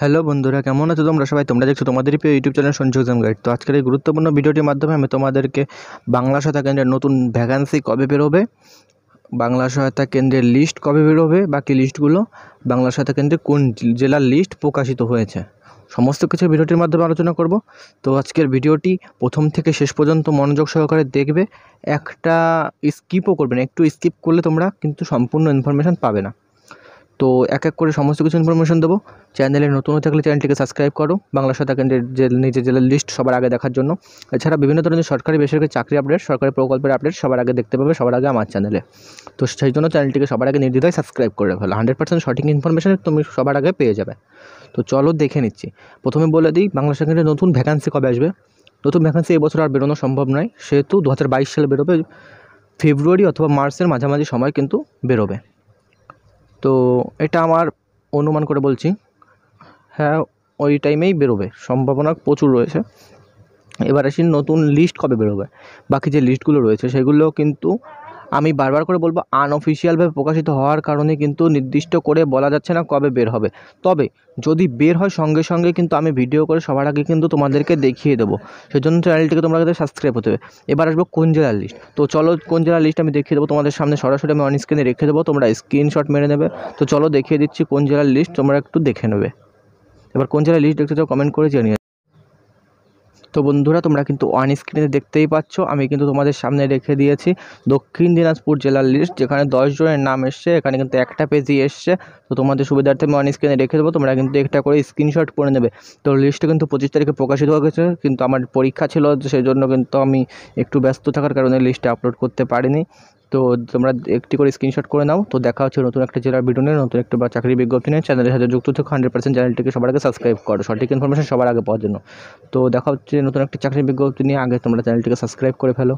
hello বন্ধুরা কেমন আছো তোমরা সবাই তোমরা দেখছো তোমাদের প্রিয় YouTube channel Sanju exam guide তো আজকের এই গুরুত্বপূর্ণ ভিডিওটির মাধ্যমে আমি তোমাদেরকে বাংলা সহায়তা কেন্দ্রের নতুন ভ্যাকান্সি কবে বেরোবে বাংলা সহায়তা কেন্দ্রের লিস্ট কবে বেরোবে বাকি লিস্টগুলো বাংলা সহায়তা কেন্দ্রে কোন জেলার লিস্ট প্রকাশিত হয়েছে সমস্ত কিছু ভিডিওটির মাধ্যমে আলোচনা করব তো আজকের ভিডিওটি প্রথম থেকে শেষ পর্যন্ত মনোযোগ সহকারে দেখবে একটা স্কিপও করবে না একটু স্কিপ করলে তোমরা কিন্তু সম্পূর্ণ ইনফরমেশান পাবে না তো এক এক করে সমস্ত কিছু ইনফরমেশন দেবো চ্যানেলে নতুন হয়ে থাকলে চ্যানেলটিকে সাবস্ক্রাইব করো বাংলা সাথে কেন্দ্রের যে নিজের জেলার লিস্ট সবার আগে দেখার জন্য এছাড়া বিভিন্ন ধরনের সরকারি বেসরকারি চাকরি আপডেট সরকারি প্রকল্পের আপডেট সবার আগে দেখতে পাবে সবার আগে আমার চ্যানেলে তো সেই জন্য চ্যানেলটিকে সবার আগে নির্দ্বিধায় সাবস্ক্রাইব করে রাখো হান্ড্রেড পার্সেন্ট সঠিক ইনফরমেশন তুমি সবার আগে পেয়ে যাবে তো চলো দেখে নিচ্ছি প্রথমে বলে দিই বাংলা সাথে নতুন ভ্যাকান্সি কবে আসবে নতুন ভ্যাকান্সি এবছর আর বেরোনো সম্ভব নয় সেহেতু দু হাজার বাইশ সালে বেরোবে ফেব্রুয়ারি অথবা মার্চের মাঝামাঝি সময় কিন্তু বেরোবে তো এটা আমার অনুমান করে বলছি হ্যাঁ ওই টাইমেই বেরোবে সম্ভাবনা প্রচুর রয়েছে এবার আসি নতুন লিস্ট কবে বেরোবে বাকি যে লিস্টগুলো রয়েছে সেগুলো কিন্তু আমি বারবার করে বলবো আনঅফিসিয়ালভাবে প্রকাশিত হওয়ার কারণে কিন্তু নির্দিষ্ট করে বলা যাচ্ছে না কবে বের হবে তবে যদি বের হয় সঙ্গে সঙ্গে কিন্তু আমি ভিডিও করে সবার আগে কিন্তু তোমাদেরকে দেখিয়ে দেবো সেজন্য চ্যানেলটিকে তোমরা কিন্তু সাবস্ক্রাইব হতে হবে এবার আসবো কোন জেলার লিস্ট তো চলো কোন জেলার লিস্ট আমি দেখিয়ে দেবো তোমাদের সামনে সরাসরি আমি অন স্ক্রিনে রেখে দেবো তোমরা স্ক্রিনশট মেরে নেবে তো চলো দেখিয়ে দিচ্ছি কোন জেলার লিস্ট তোমরা একটু দেখে নেবে এবার কোন জেলার লিস্ট দেখতে চাও কমেন্ট করে জানিয়ে তো বন্ধুরা তোমরা কিন্তু অন স্ক্রিনে দেখতেই পাচ্ছ আমি কিন্তু তোমাদের সামনে রেখে দিয়েছি দক্ষিণ দিনাজপুর জেলার লিস্ট যেখানে জনের নাম এসছে এখানে কিন্তু একটা পেজই এসছে তো তোমাদের সুবিধার্থে আমি অন স্ক্রিনে রেখে দেবো তোমরা কিন্তু একটা করে স্ক্রিনশট করে নেবে তো লিস্টটা কিন্তু পঁচিশ তারিখে প্রকাশিত হয়ে গেছে কিন্তু আমার পরীক্ষা ছিল সেই জন্য কিন্তু আমি একটু ব্যস্ত থাকার কারণে লিস্টটা আপলোড করতে পারিনি তো তোমরা একটি করে স্ক্রিনশট করে নাও তো দেখা হচ্ছে নতুন একটা জেলার ভিডিও নিয়ে নতুন একটা চাকরি বিজ্ঞপ্তি নিয়ে চ্যানেলের সাথে যুক্ত থেকে হান্ড্রেড পার্সেন্ট চ্যানেলটিকে সবার আগে সাবস্ক্রাইব করো সঠিক ইনফরমেশন সবার আগে পাওয়ার জন্য তো দেখা হচ্ছে নতুন একটা চাকরি বিজ্ঞপ্তি নিয়ে আগে তোমরা চ্যানেলটিকে সাবস্ক্রাইব করে ফেলো